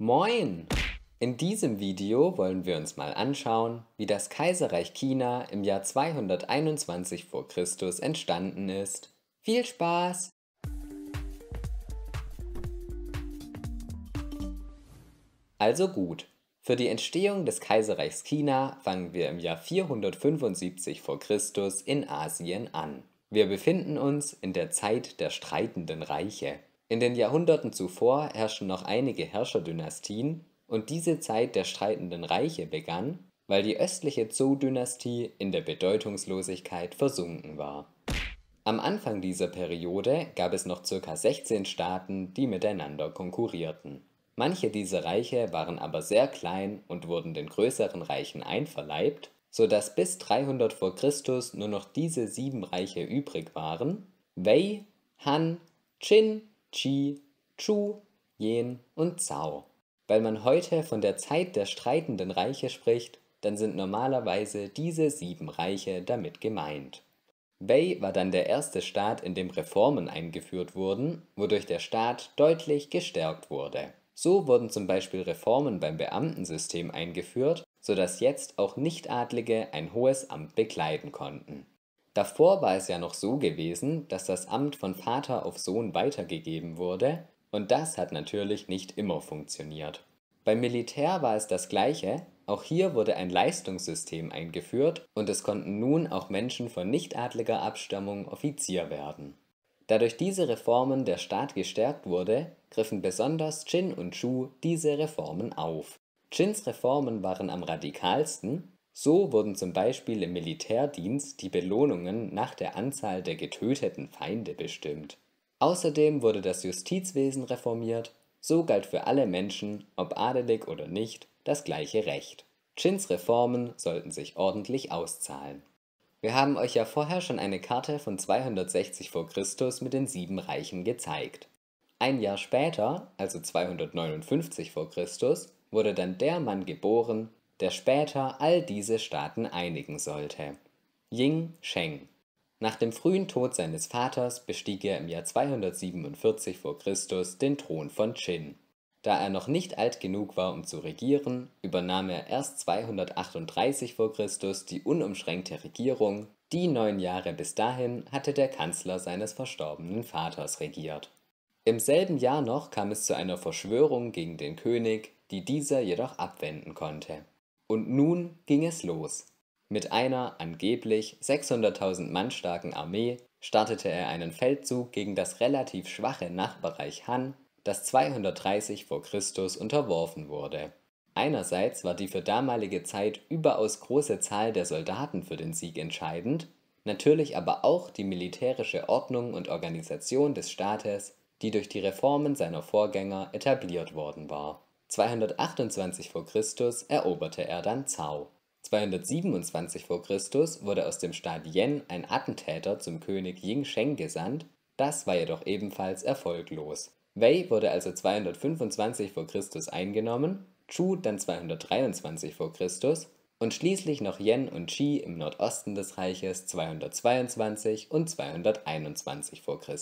Moin! In diesem Video wollen wir uns mal anschauen, wie das Kaiserreich China im Jahr 221 v. Chr. entstanden ist. Viel Spaß! Also gut, für die Entstehung des Kaiserreichs China fangen wir im Jahr 475 v. Chr. in Asien an. Wir befinden uns in der Zeit der streitenden Reiche. In den Jahrhunderten zuvor herrschten noch einige Herrscherdynastien und diese Zeit der streitenden Reiche begann, weil die östliche Zhou-Dynastie in der Bedeutungslosigkeit versunken war. Am Anfang dieser Periode gab es noch ca. 16 Staaten, die miteinander konkurrierten. Manche dieser Reiche waren aber sehr klein und wurden den größeren Reichen einverleibt, sodass bis 300 vor Christus nur noch diese sieben Reiche übrig waren: Wei, Han, Qin Qi, Chu, Yen und Zhao. Weil man heute von der Zeit der streitenden Reiche spricht, dann sind normalerweise diese sieben Reiche damit gemeint. Wei war dann der erste Staat, in dem Reformen eingeführt wurden, wodurch der Staat deutlich gestärkt wurde. So wurden zum Beispiel Reformen beim Beamtensystem eingeführt, sodass jetzt auch Nichtadlige ein hohes Amt bekleiden konnten. Davor war es ja noch so gewesen, dass das Amt von Vater auf Sohn weitergegeben wurde, und das hat natürlich nicht immer funktioniert. Beim Militär war es das gleiche, auch hier wurde ein Leistungssystem eingeführt und es konnten nun auch Menschen von nichtadliger Abstammung Offizier werden. Da durch diese Reformen der Staat gestärkt wurde, griffen besonders Qin und Chu diese Reformen auf. Qins Reformen waren am radikalsten, so wurden zum Beispiel im Militärdienst die Belohnungen nach der Anzahl der getöteten Feinde bestimmt. Außerdem wurde das Justizwesen reformiert, so galt für alle Menschen, ob adelig oder nicht, das gleiche Recht. Chins Reformen sollten sich ordentlich auszahlen. Wir haben euch ja vorher schon eine Karte von 260 v. Chr. mit den sieben Reichen gezeigt. Ein Jahr später, also 259 v. Chr., wurde dann der Mann geboren, der später all diese Staaten einigen sollte: Ying Sheng. Nach dem frühen Tod seines Vaters bestieg er im Jahr 247 v. Chr. den Thron von Qin. Da er noch nicht alt genug war, um zu regieren, übernahm er erst 238 v. Chr. die unumschränkte Regierung, die neun Jahre bis dahin hatte der Kanzler seines verstorbenen Vaters regiert. Im selben Jahr noch kam es zu einer Verschwörung gegen den König, die dieser jedoch abwenden konnte und nun ging es los. Mit einer angeblich 600.000 Mann starken Armee startete er einen Feldzug gegen das relativ schwache Nachbarreich Han, das 230 v. Chr. unterworfen wurde. Einerseits war die für damalige Zeit überaus große Zahl der Soldaten für den Sieg entscheidend, natürlich aber auch die militärische Ordnung und Organisation des Staates, die durch die Reformen seiner Vorgänger etabliert worden war 228 v. Chr. eroberte er dann Zhao. 227 v. Chr. wurde aus dem Staat Yen ein Attentäter zum König Ying Sheng gesandt, das war jedoch ebenfalls erfolglos. Wei wurde also 225 v. Chr. eingenommen, Chu dann 223 v. Chr. und schließlich noch Yen und Qi im Nordosten des Reiches 222 und 221 v. Chr.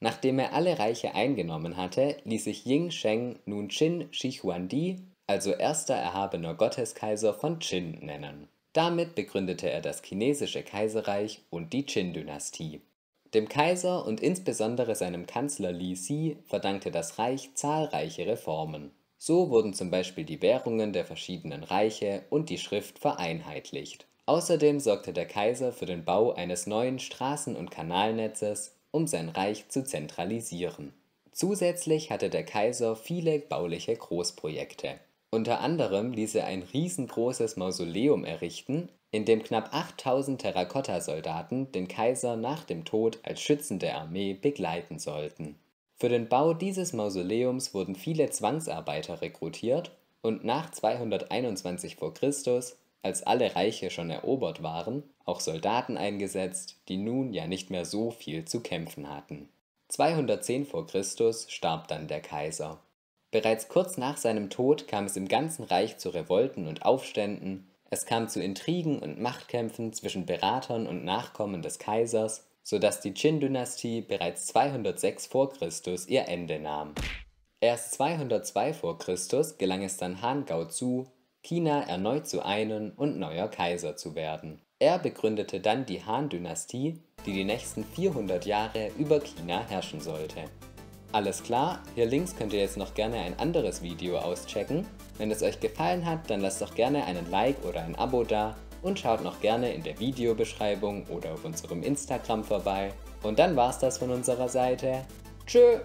Nachdem er alle Reiche eingenommen hatte, ließ sich Ying Sheng nun Qin Shi Huangdi, also erster erhabener Gotteskaiser von Qin, nennen. Damit begründete er das chinesische Kaiserreich und die Qin-Dynastie. Dem Kaiser und insbesondere seinem Kanzler Li Xi verdankte das Reich zahlreiche Reformen. So wurden zum Beispiel die Währungen der verschiedenen Reiche und die Schrift vereinheitlicht. Außerdem sorgte der Kaiser für den Bau eines neuen Straßen- und Kanalnetzes um sein Reich zu zentralisieren. Zusätzlich hatte der Kaiser viele bauliche Großprojekte. Unter anderem ließ er ein riesengroßes Mausoleum errichten, in dem knapp 8000 Terrakotta-Soldaten den Kaiser nach dem Tod als schützende Armee begleiten sollten. Für den Bau dieses Mausoleums wurden viele Zwangsarbeiter rekrutiert und nach 221 v. Chr als alle Reiche schon erobert waren, auch Soldaten eingesetzt, die nun ja nicht mehr so viel zu kämpfen hatten. 210 v. Chr. starb dann der Kaiser. Bereits kurz nach seinem Tod kam es im ganzen Reich zu Revolten und Aufständen, es kam zu Intrigen und Machtkämpfen zwischen Beratern und Nachkommen des Kaisers, sodass die Qin-Dynastie bereits 206 v. Chr. ihr Ende nahm. Erst 202 v. Chr. gelang es dann Han Zu, China erneut zu einen und neuer Kaiser zu werden. Er begründete dann die Han-Dynastie, die die nächsten 400 Jahre über China herrschen sollte. Alles klar, hier links könnt ihr jetzt noch gerne ein anderes Video auschecken. Wenn es euch gefallen hat, dann lasst doch gerne einen Like oder ein Abo da und schaut noch gerne in der Videobeschreibung oder auf unserem Instagram vorbei. Und dann war's das von unserer Seite. Tschö!